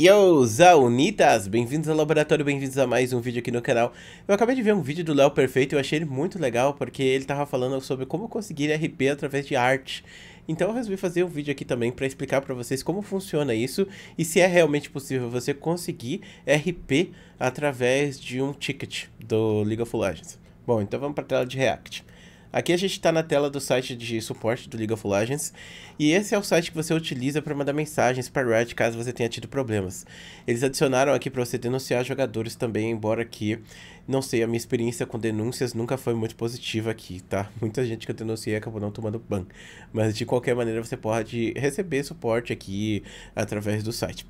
Yo, Zaunitas! Bem-vindos ao laboratório, bem-vindos a mais um vídeo aqui no canal. Eu acabei de ver um vídeo do Léo Perfeito e eu achei ele muito legal, porque ele tava falando sobre como conseguir RP através de arte. Então eu resolvi fazer um vídeo aqui também para explicar para vocês como funciona isso e se é realmente possível você conseguir RP através de um ticket do League of Legends. Bom, então vamos para a tela de React. Aqui a gente está na tela do site de suporte do League of Legends e esse é o site que você utiliza para mandar mensagens para Riot caso você tenha tido problemas. Eles adicionaram aqui para você denunciar jogadores também, embora que, não sei, a minha experiência com denúncias nunca foi muito positiva aqui, tá? Muita gente que eu denunciei acabou não tomando ban, mas de qualquer maneira você pode receber suporte aqui através do site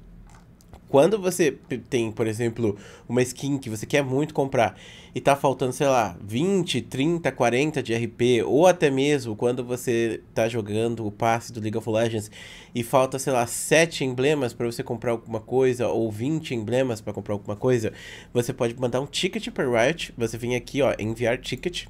quando você tem, por exemplo, uma skin que você quer muito comprar e tá faltando, sei lá, 20, 30, 40 de RP, ou até mesmo quando você tá jogando o passe do League of Legends e falta, sei lá, 7 emblemas para você comprar alguma coisa, ou 20 emblemas para comprar alguma coisa, você pode mandar um ticket para Riot, você vem aqui, ó, enviar ticket.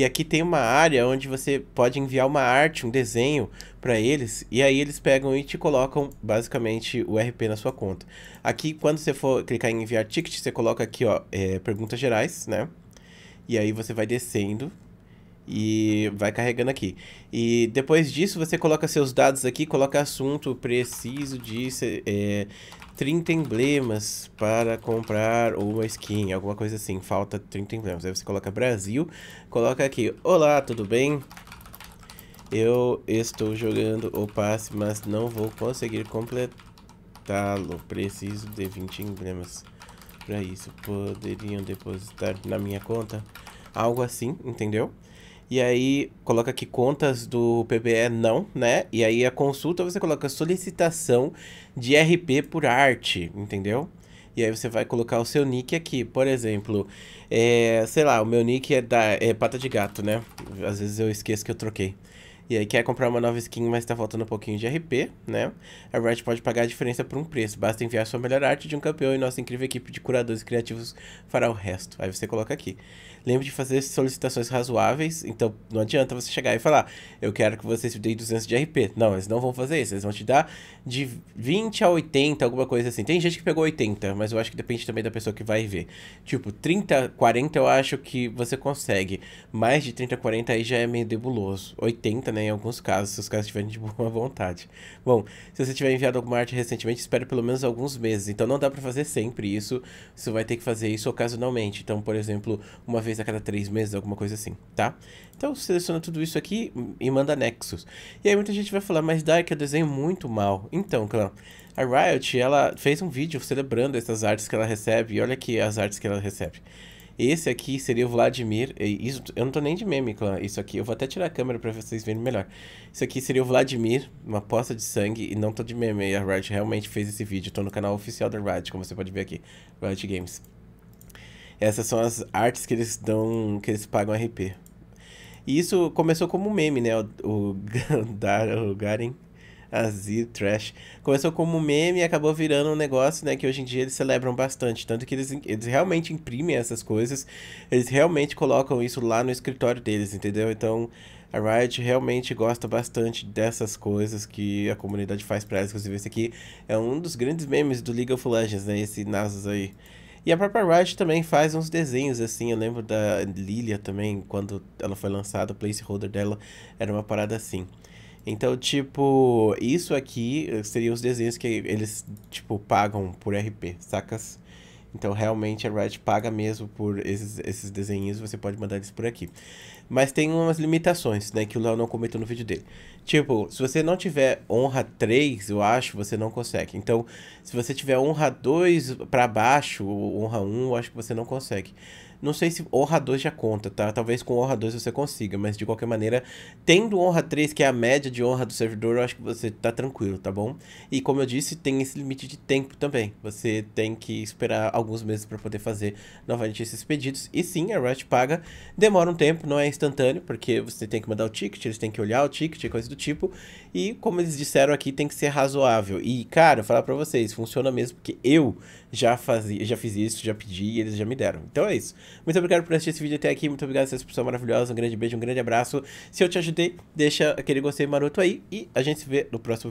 E aqui tem uma área onde você pode enviar uma arte, um desenho para eles. E aí eles pegam e te colocam basicamente o RP na sua conta. Aqui, quando você for clicar em enviar ticket, você coloca aqui, ó, é, perguntas gerais, né? E aí você vai descendo e vai carregando aqui. E depois disso, você coloca seus dados aqui, coloca assunto, preciso de é, 30 emblemas para comprar uma skin, alguma coisa assim, falta 30 emblemas. Aí você coloca Brasil, coloca aqui, olá, tudo bem? Eu estou jogando o passe, mas não vou conseguir completá-lo. Preciso de 20 emblemas para isso. Poderiam depositar na minha conta? Algo assim, entendeu? E aí coloca aqui contas do PBE não, né? E aí a consulta você coloca solicitação de RP por arte, entendeu? E aí você vai colocar o seu nick aqui. Por exemplo, é, sei lá, o meu nick é, da, é pata de gato, né? Às vezes eu esqueço que eu troquei e aí quer comprar uma nova skin, mas tá faltando um pouquinho de RP, né? A Riot pode pagar a diferença por um preço, basta enviar sua melhor arte de um campeão e nossa incrível equipe de curadores criativos fará o resto. Aí você coloca aqui. Lembre de fazer solicitações razoáveis, então não adianta você chegar e falar, eu quero que vocês me deem 200 de RP. Não, eles não vão fazer isso, eles vão te dar de 20 a 80, alguma coisa assim. Tem gente que pegou 80, mas eu acho que depende também da pessoa que vai ver. Tipo, 30, 40 eu acho que você consegue. Mais de 30, 40 aí já é meio debuloso. 80, né? né? Em alguns casos, se os caras estiverem de boa vontade. Bom, se você tiver enviado alguma arte recentemente, espere pelo menos alguns meses. Então não dá para fazer sempre isso. Você vai ter que fazer isso ocasionalmente. Então, por exemplo, uma vez a cada três meses, alguma coisa assim, tá? Então seleciona tudo isso aqui e manda anexos. E aí muita gente vai falar, mas Dark, eu desenho muito mal. Então, clã, a Riot, ela fez um vídeo celebrando essas artes que ela recebe. E olha aqui as artes que ela recebe. Esse aqui seria o Vladimir. Isso, eu não tô nem de meme com isso aqui. Eu vou até tirar a câmera pra vocês verem melhor. Isso aqui seria o Vladimir, uma poça de sangue. E não tô de meme. A Riot realmente fez esse vídeo. Tô no canal oficial da Riot, como você pode ver aqui. Riot Games. Essas são as artes que eles dão, que eles pagam RP. E isso começou como meme, né? O, o, o Garen a Z Trash. Começou como meme e acabou virando um negócio, né, que hoje em dia eles celebram bastante. Tanto que eles, eles realmente imprimem essas coisas, eles realmente colocam isso lá no escritório deles, entendeu? Então a Riot realmente gosta bastante dessas coisas que a comunidade faz pra elas. Inclusive, esse aqui é um dos grandes memes do League of Legends, né? Esse Nasus aí. E a própria Riot também faz uns desenhos, assim. Eu lembro da Lilia também, quando ela foi lançada, o placeholder dela era uma parada assim. Então, tipo, isso aqui eh, seria os desenhos que eles, tipo, pagam por RP, sacas? Então, realmente, a Riot paga mesmo por esses, esses desenhos, você pode mandar eles por aqui. Mas tem umas limitações, né, que o Léo não comentou no vídeo dele. Tipo, se você não tiver honra 3, eu acho, você não consegue. Então, se você tiver honra 2 para baixo, ou honra 1, eu acho que você não consegue. Não sei se honra 2 já conta, tá? Talvez com honra 2 você consiga, mas de qualquer maneira, tendo honra 3, que é a média de honra do servidor, eu acho que você tá tranquilo, tá bom? E como eu disse, tem esse limite de tempo também. Você tem que esperar alguns meses para poder fazer novamente esses pedidos. E sim, a Riot paga. Demora um tempo, não é instantâneo, porque você tem que mandar o ticket, eles têm que olhar o ticket, coisa do tipo. E como eles disseram aqui, tem que ser razoável. E, cara, eu falar para vocês, funciona mesmo, porque eu já, fazia, já fiz isso, já pedi e eles já me deram. Então é isso. Muito obrigado por assistir esse vídeo até aqui. Muito obrigado a essas pessoas maravilhosas. Um grande beijo, um grande abraço. Se eu te ajudei, deixa aquele gostei maroto aí. E a gente se vê no próximo